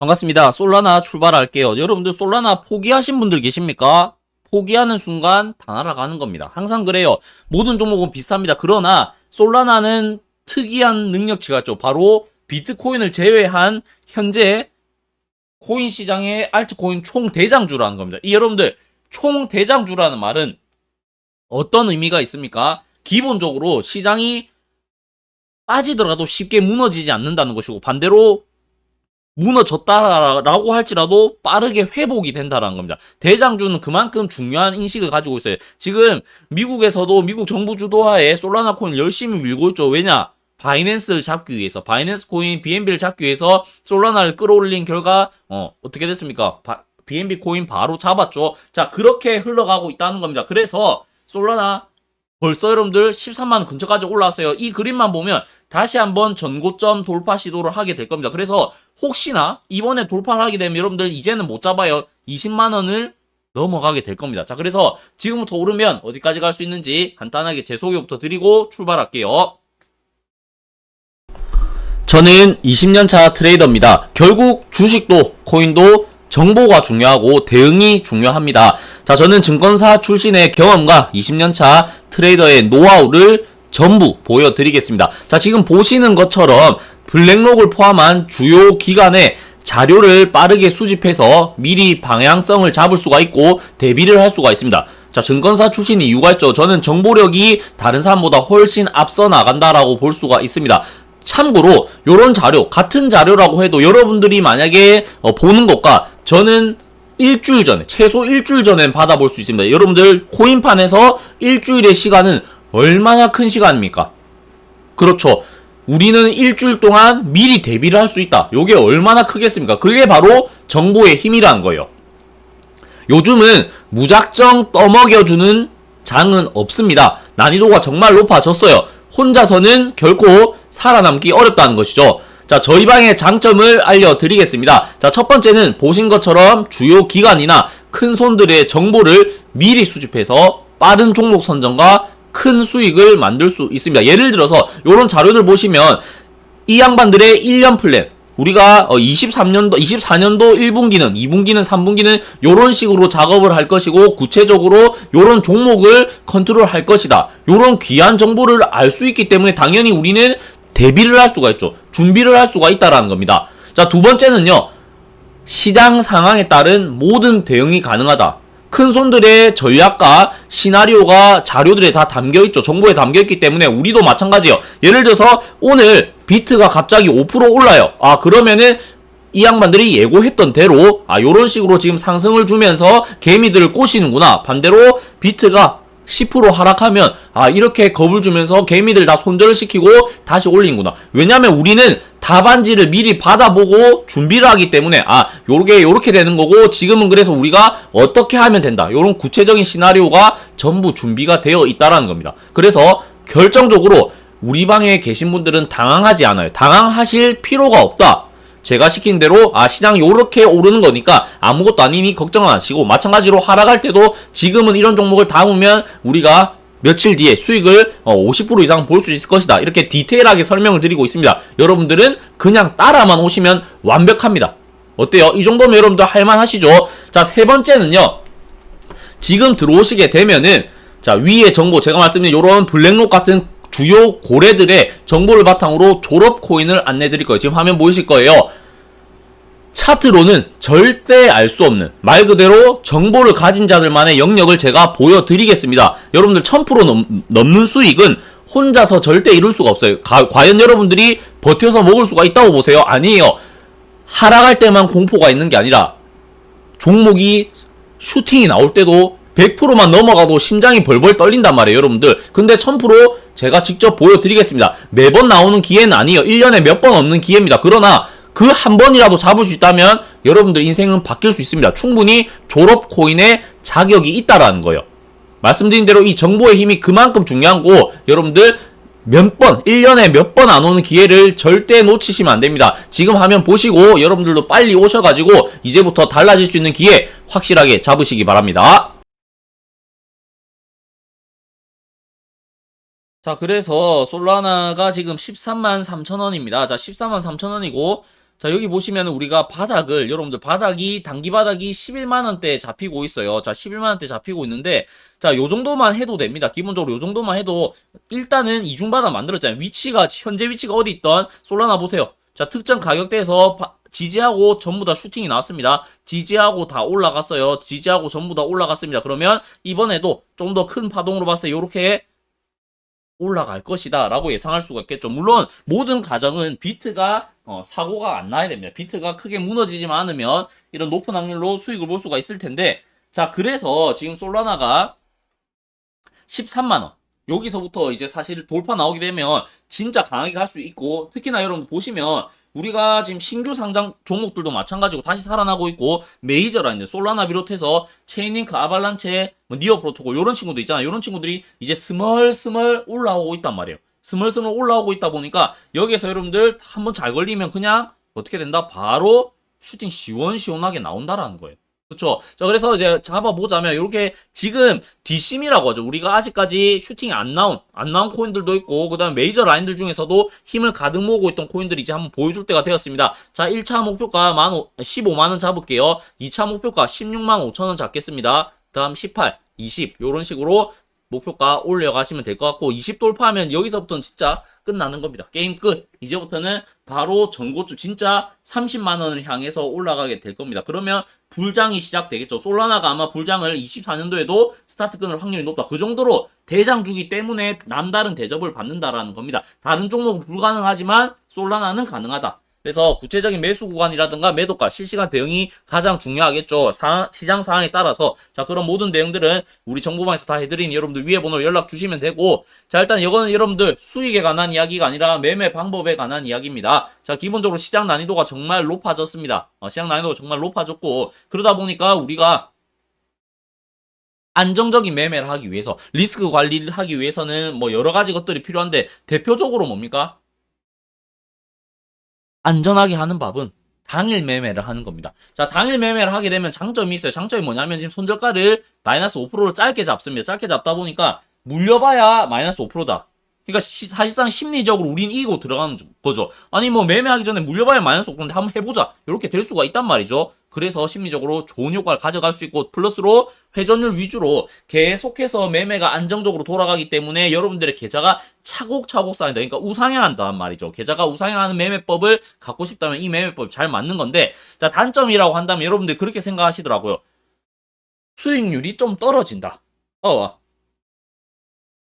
반갑습니다. 솔라나 출발할게요. 여러분들 솔라나 포기하신 분들 계십니까? 포기하는 순간 다 날아가는 겁니다. 항상 그래요. 모든 종목은 비슷합니다. 그러나 솔라나는 특이한 능력치가 죠 바로 비트코인을 제외한 현재 코인 시장의 알트코인 총대장주라는 겁니다. 이 여러분들 총대장주라는 말은 어떤 의미가 있습니까? 기본적으로 시장이 빠지더라도 쉽게 무너지지 않는다는 것이고 반대로 무너졌다라고 할지라도 빠르게 회복이 된다라는 겁니다. 대장주는 그만큼 중요한 인식을 가지고 있어요. 지금 미국에서도 미국 정부 주도하에 솔라나 코인 을 열심히 밀고 있죠. 왜냐? 바이낸스를 잡기 위해서 바이낸스 코인 BNB를 잡기 위해서 솔라나를 끌어올린 결과 어, 어떻게 됐습니까? 바, BNB 코인 바로 잡았죠. 자, 그렇게 흘러가고 있다는 겁니다. 그래서 솔라나 벌써 여러분들 13만 근처까지 올라왔어요. 이 그림만 보면 다시 한번 전고점 돌파 시도를 하게 될 겁니다. 그래서 혹시나 이번에 돌파를 하게 되면 여러분들 이제는 못 잡아요. 20만 원을 넘어가게 될 겁니다. 자, 그래서 지금부터 오르면 어디까지 갈 수 있는지 간단하게 제 소개부터 드리고 출발할게요. 저는 20년차 트레이더입니다. 결국 주식도 코인도 정보가 중요하고 대응이 중요합니다. 자, 저는 증권사 출신의 경험과 20년차 트레이더의 노하우를 전부 보여드리겠습니다. 자, 지금 보시는 것처럼 블랙록을 포함한 주요 기관의 자료를 빠르게 수집해서 미리 방향성을 잡을 수가 있고 대비를 할 수가 있습니다. 자, 증권사 출신이 유가있죠 저는 정보력이 다른 사람보다 훨씬 앞서 나간다라고 볼 수가 있습니다. 참고로 이런 자료 같은 자료라고 해도 여러분들이 만약에 어, 보는 것과 저는 일주일 전에 최소 일주일 전엔 받아볼 수 있습니다. 여러분들 코인판에서 일주일의 시간은 얼마나 큰 시간입니까? 그렇죠. 우리는 일주일 동안 미리 대비를 할 수 있다. 이게 얼마나 크겠습니까? 그게 바로 정보의 힘이란 거예요. 요즘은 무작정 떠먹여주는 장은 없습니다. 난이도가 정말 높아졌어요. 혼자서는 결코 살아남기 어렵다는 것이죠. 자, 저희 방의 장점을 알려드리겠습니다. 자, 첫 번째는 보신 것처럼 주요 기관이나 큰 손들의 정보를 미리 수집해서 빠른 종목 선정과 큰 수익을 만들 수 있습니다. 예를 들어서 이런 자료를 보시면 이 양반들의 1년 플랜, 우리가 23년도, 24년도 1분기는, 2분기는, 3분기는 이런 식으로 작업을 할 것이고 구체적으로 이런 종목을 컨트롤 할 것이다. 이런 귀한 정보를 알 수 있기 때문에 당연히 우리는 대비를 할 수가 있죠. 준비를 할 수가 있다라는 겁니다. 자, 두 번째는요. 시장 상황에 따른 모든 대응이 가능하다. 큰 손들의 전략과 시나리오가 자료들에 다 담겨있죠. 정보에 담겨있기 때문에 우리도 마찬가지예요. 예를 들어서 오늘 비트가 갑자기 5% 올라요. 아 그러면은 이 양반들이 예고했던 대로 아 요런 식으로 지금 상승을 주면서 개미들을 꼬시는구나. 반대로 비트가 10% 하락하면 아 이렇게 겁을 주면서 개미들 다손절 시키고 다시 올린구나 왜냐면 우리는 답안지를 미리 받아보고 준비를 하기 때문에 아 요렇게 요렇게 되는 거고 지금은 그래서 우리가 어떻게 하면 된다 요런 구체적인 시나리오가 전부 준비가 되어 있다라는 겁니다 그래서 결정적으로 우리 방에 계신 분들은 당황하지 않아요 당황하실 필요가 없다 제가 시킨 대로 아 시장 요렇게 오르는 거니까 아무것도 아니니 걱정 하시고 마찬가지로 하락할 때도 지금은 이런 종목을 담으면 우리가 며칠 뒤에 수익을 50% 어, 이상 볼 수 있을 것이다. 이렇게 디테일하게 설명을 드리고 있습니다. 여러분들은 그냥 따라만 오시면 완벽합니다. 어때요? 이 정도면 여러분들 할만하시죠? 자, 세 번째는요. 지금 들어오시게 되면은 자 위에 정보 제가 말씀드린 요런 블랙록 같은 주요 고래들의 정보를 바탕으로 졸업 코인을 안내 드릴 거예요. 지금 화면 보이실 거예요. 차트로는 절대 알 수 없는 말 그대로 정보를 가진 자들만의 영역을 제가 보여드리겠습니다. 여러분들 1000% 넘, 넘는 수익은 혼자서 절대 이룰 수가 없어요. 가, 과연 여러분들이 버텨서 먹을 수가 있다고 보세요? 아니에요. 하락할 때만 공포가 있는 게 아니라 종목이 슈팅이 나올 때도 100%만 넘어가도 심장이 벌벌 떨린단 말이에요, 여러분들. 근데 1000% 제가 직접 보여드리겠습니다. 매번 나오는 기회는 아니에요. 1년에 몇 번 없는 기회입니다. 그러나 그 한 번이라도 잡을 수 있다면 여러분들 인생은 바뀔 수 있습니다. 충분히 졸업 코인의 자격이 있다라는 거예요. 말씀드린 대로 이 정보의 힘이 그만큼 중요한 고 여러분들 몇 번, 1년에 몇 번 안 오는 기회를 절대 놓치시면 안 됩니다. 지금 화면 보시고 여러분들도 빨리 오셔가지고 이제부터 달라질 수 있는 기회 확실하게 잡으시기 바랍니다. 자 그래서 솔라나가 지금 13만 3천원입니다. 자1 3만 3천원이고 자 여기 보시면 우리가 바닥을 여러분들 바닥이 단기 바닥이 1 1만원대 잡히고 있어요. 자 11만원대 잡히고 있는데 자 요정도만 해도 됩니다. 기본적으로 요정도만 해도 일단은 이중바닥 만들었잖아요. 위치가 현재 위치가 어디 있던 솔라나 보세요. 자 특정 가격대에서 바, 지지하고 전부 다 슈팅이 나왔습니다. 지지하고 다 올라갔어요. 지지하고 전부 다 올라갔습니다. 그러면 이번에도 좀 더 큰 파동으로 봤을 때요렇게 올라갈 것이다 라고 예상할 수가 있겠죠. 물론 모든 가정은 비트가 어, 사고가 안 나야 됩니다. 비트가 크게 무너지지만 않으면 이런 높은 확률로 수익을 볼 수가 있을 텐데 자 그래서 지금 솔라나가 13만원 여기서부터 이제 사실 돌파 나오게 되면 진짜 강하게 갈 수 있고 특히나 여러분 보시면 우리가 지금 신규 상장 종목들도 마찬가지고 다시 살아나고 있고 메이저라는데 솔라나 비롯해서 체인링크 아발란체 뭐 니어 프로토콜 이런 친구들 있잖아 이런 친구들이 이제 스멀스멀 올라오고 있단 말이에요 스멀스멀 올라오고 있다 보니까 여기에서 여러분들 한번 잘 걸리면 그냥 어떻게 된다 바로 슈팅 시원시원하게 나온다라는 거예요 그렇죠. 자 그래서 이제 한번 보자면 이렇게 지금 뒷심이라고 하죠. 우리가 아직까지 슈팅이 안 나온 안 나온 코인들도 있고 그다음 에 메이저 라인들 중에서도 힘을 가득 모으고 있던 코인들이 이제 한번 보여줄 때가 되었습니다. 자 1차 목표가 15만 원 잡을게요. 2차 목표가 16만 5천 원 잡겠습니다. 다음 18, 20요런 식으로 목표가 올려가시면 될 것 같고 20 돌파하면 여기서부터는 진짜 끝나는 겁니다. 게임 끝. 이제부터는 바로 전고추 진짜 30만 원을 향해서 올라가게 될 겁니다. 그러면 불장이 시작되겠죠. 솔라나가 아마 불장을 24년도에도 스타트 끊을 확률이 높다. 그 정도로 대장주기 때문에 남다른 대접을 받는다라는 겁니다. 다른 종목은 불가능하지만 솔라나는 가능하다. 그래서 구체적인 매수 구간이라든가 매도가 실시간 대응이 가장 중요하겠죠. 사, 시장 상황에 따라서 자 그런 모든 내용들은 우리 정보방에서 다 해드린 여러분들 위에 번호로 연락 주시면 되고 자 일단 이거는 여러분들 수익에 관한 이야기가 아니라 매매 방법에 관한 이야기입니다. 자 기본적으로 시장 난이도가 정말 높아졌습니다. 어, 시장 난이도가 정말 높아졌고 그러다 보니까 우리가 안정적인 매매를 하기 위해서 리스크 관리를 하기 위해서는 뭐 여러 가지 것들이 필요한데 대표적으로 뭡니까? 안전하게 하는 법은 당일 매매를 하는 겁니다. 자, 당일 매매를 하게 되면 장점이 있어요. 장점이 뭐냐면 지금 손절가를 마이너스 5%로 짧게 잡습니다. 짧게 잡다 보니까 물려봐야 마이너스 5%다. 그러니까 시, 사실상 심리적으로 우린 이기고 들어가는 거죠. 아니 뭐 매매하기 전에 물려봐야 마이너스 없는데 한번 해보자. 이렇게 될 수가 있단 말이죠. 그래서 심리적으로 좋은 효과를 가져갈 수 있고 플러스로 회전율 위주로 계속해서 매매가 안정적으로 돌아가기 때문에 여러분들의 계좌가 차곡차곡 쌓인다. 그러니까 우상향한단 다 말이죠. 계좌가 우상향하는 매매법을 갖고 싶다면 이 매매법이 잘 맞는 건데 자 단점이라고 한다면 여러분들 그렇게 생각하시더라고요. 수익률이 좀 떨어진다. 어,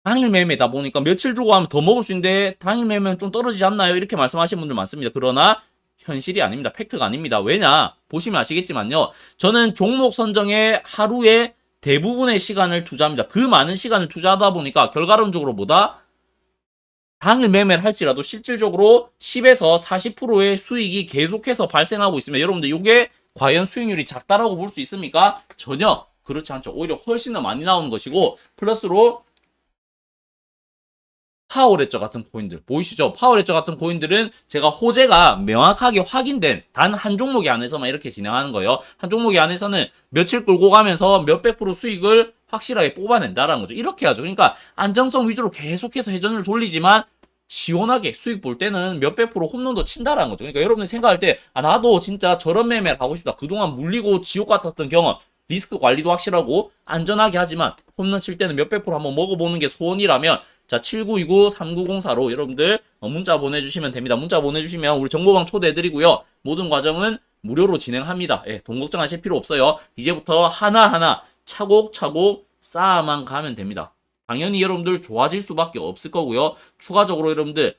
당일 매매다 보니까 며칠 들고 하면 더 먹을 수 있는데 당일 매매는 좀 떨어지지 않나요? 이렇게 말씀하시는 분들 많습니다. 그러나 현실이 아닙니다. 팩트가 아닙니다. 왜냐? 보시면 아시겠지만요. 저는 종목 선정에 하루에 대부분의 시간을 투자합니다. 그 많은 시간을 투자하다 보니까 결과론적으로 보다 당일 매매를 할지라도 실질적으로 10에서 40%의 수익이 계속해서 발생하고 있으면 여러분들 이게 과연 수익률이 작다라고 볼 수 있습니까? 전혀 그렇지 않죠. 오히려 훨씬 더 많이 나오는 것이고 플러스로 파워레저 같은 코인들 보이시죠? 파워레저 같은 코인들은 제가 호재가 명확하게 확인된 단 한 종목이 안에서만 이렇게 진행하는 거예요. 한 종목이 안에서는 며칠 끌고 가면서 몇백 프로 수익을 확실하게 뽑아낸다라는 거죠. 이렇게 하죠. 그러니까 안정성 위주로 계속해서 회전을 돌리지만 시원하게 수익 볼 때는 몇백 프로 홈런도 친다라는 거죠. 그러니까 여러분이 생각할 때 아, 나도 진짜 저런 매매를 하고 싶다. 그동안 물리고 지옥 같았던 경험 리스크 관리도 확실하고 안전하게 하지만 홈런 칠 때는 몇백 프로 한번 먹어보는 게 소원이라면 자, 7929-3904로 여러분들 어, 문자 보내주시면 됩니다. 문자 보내주시면 우리 정보방 초대해드리고요. 모든 과정은 무료로 진행합니다. 예, 돈 걱정하실 필요 없어요. 이제부터 하나하나 차곡차곡 쌓아만 가면 됩니다. 당연히 여러분들 좋아질 수밖에 없을 거고요. 추가적으로 여러분들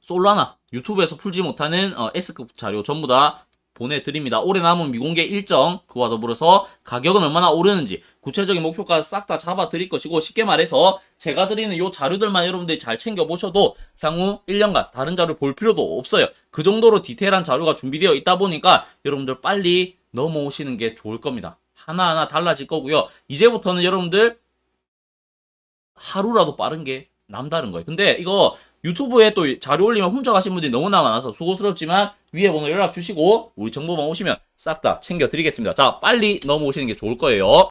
솔라나 유튜브에서 풀지 못하는 어, S급 자료 전부 다 보내드립니다. 올해 남은 미공개 일정 그와 더불어서 가격은 얼마나 오르는지 구체적인 목표가 싹 다 잡아드릴 것이고 쉽게 말해서 제가 드리는 요 자료들만 여러분들이 잘 챙겨보셔도 향후 1년간 다른 자료 볼 필요도 없어요. 그 정도로 디테일한 자료가 준비되어 있다 보니까 여러분들 빨리 넘어오시는 게 좋을 겁니다. 하나하나 달라질 거고요. 이제부터는 여러분들 하루라도 빠른 게 남다른 거예요. 근데 이거 유튜브에 또 자료 올리면 혼자 가신 분들이 너무나 많아서 수고스럽지만 위에 번호 연락 주시고 우리 정보만 오시면 싹 다 챙겨드리겠습니다. 자 빨리 넘어오시는 게 좋을 거예요.